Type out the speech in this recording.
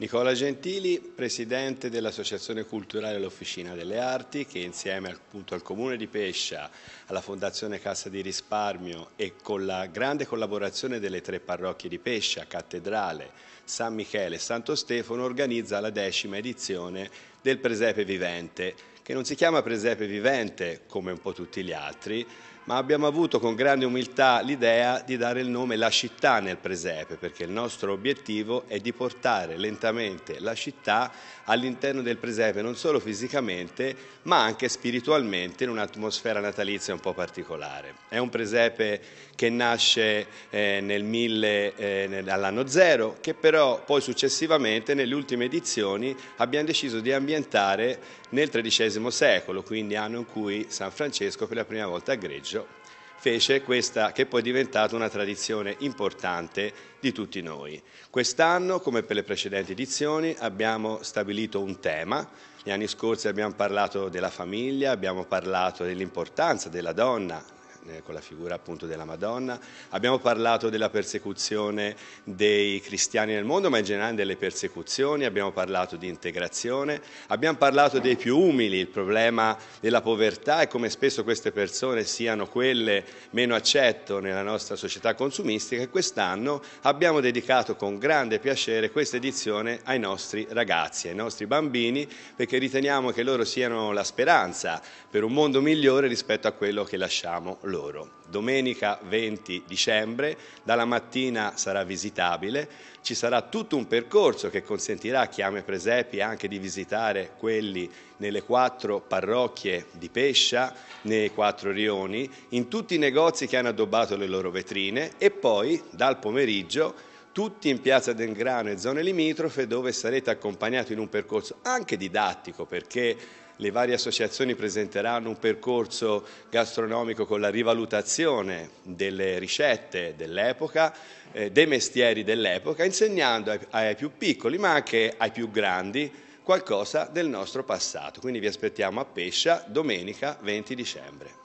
Nicola Gentili, presidente dell'Associazione Culturale L'Officina delle Arti, che insieme appunto, al Comune di Pescia, alla Fondazione Cassa di Risparmio e con la grande collaborazione delle tre parrocchie di Pescia, Cattedrale, San Michele e Santo Stefano, organizza la decima edizione del Presepe Vivente, che non si chiama presepe vivente come un po' tutti gli altri, ma abbiamo avuto con grande umiltà l'idea di dare il nome La città nel presepe, perché il nostro obiettivo è di portare lentamente la città all'interno del presepe, non solo fisicamente, ma anche spiritualmente in un'atmosfera natalizia un po' particolare. È un presepe che nasce eh, eh, all'anno zero, che però poi successivamente, nelle ultime edizioni, abbiamo deciso di ambientare nel XIII secolo, quindi anno in cui San Francesco per la prima volta a Greggio fece questa che poi è diventata una tradizione importante di tutti noi. Quest'anno, come per le precedenti edizioni, abbiamo stabilito un tema. Gli anni scorsi abbiamo parlato della famiglia, abbiamo parlato dell'importanza della donna eh, con la figura appunto della Madonna. Abbiamo parlato della persecuzione dei cristiani nel mondo, ma in generale delle persecuzioni, abbiamo parlato di integrazione, abbiamo parlato dei più umili, il problema della povertà e come spesso queste persone siano quelle meno accetto nella nostra società consumistica e quest'anno abbiamo dedicato con grande piacere questa edizione ai nostri ragazzi, ai nostri bambini, perché riteniamo che loro siano la speranza per un mondo migliore rispetto a quello che lasciamo loro loro. Domenica 20 dicembre, dalla mattina sarà visitabile, ci sarà tutto un percorso che consentirà a Chiame Presepi anche di visitare quelli nelle quattro parrocchie di Pescia, nei quattro rioni, in tutti i negozi che hanno addobbato le loro vetrine e poi dal pomeriggio tutti in piazza del Grano e zone limitrofe dove sarete accompagnati in un percorso anche didattico perché le varie associazioni presenteranno un percorso gastronomico con la rivalutazione delle ricette dell'epoca, eh, dei mestieri dell'epoca, insegnando ai, ai più piccoli ma anche ai più grandi qualcosa del nostro passato. Quindi vi aspettiamo a Pescia domenica 20 dicembre.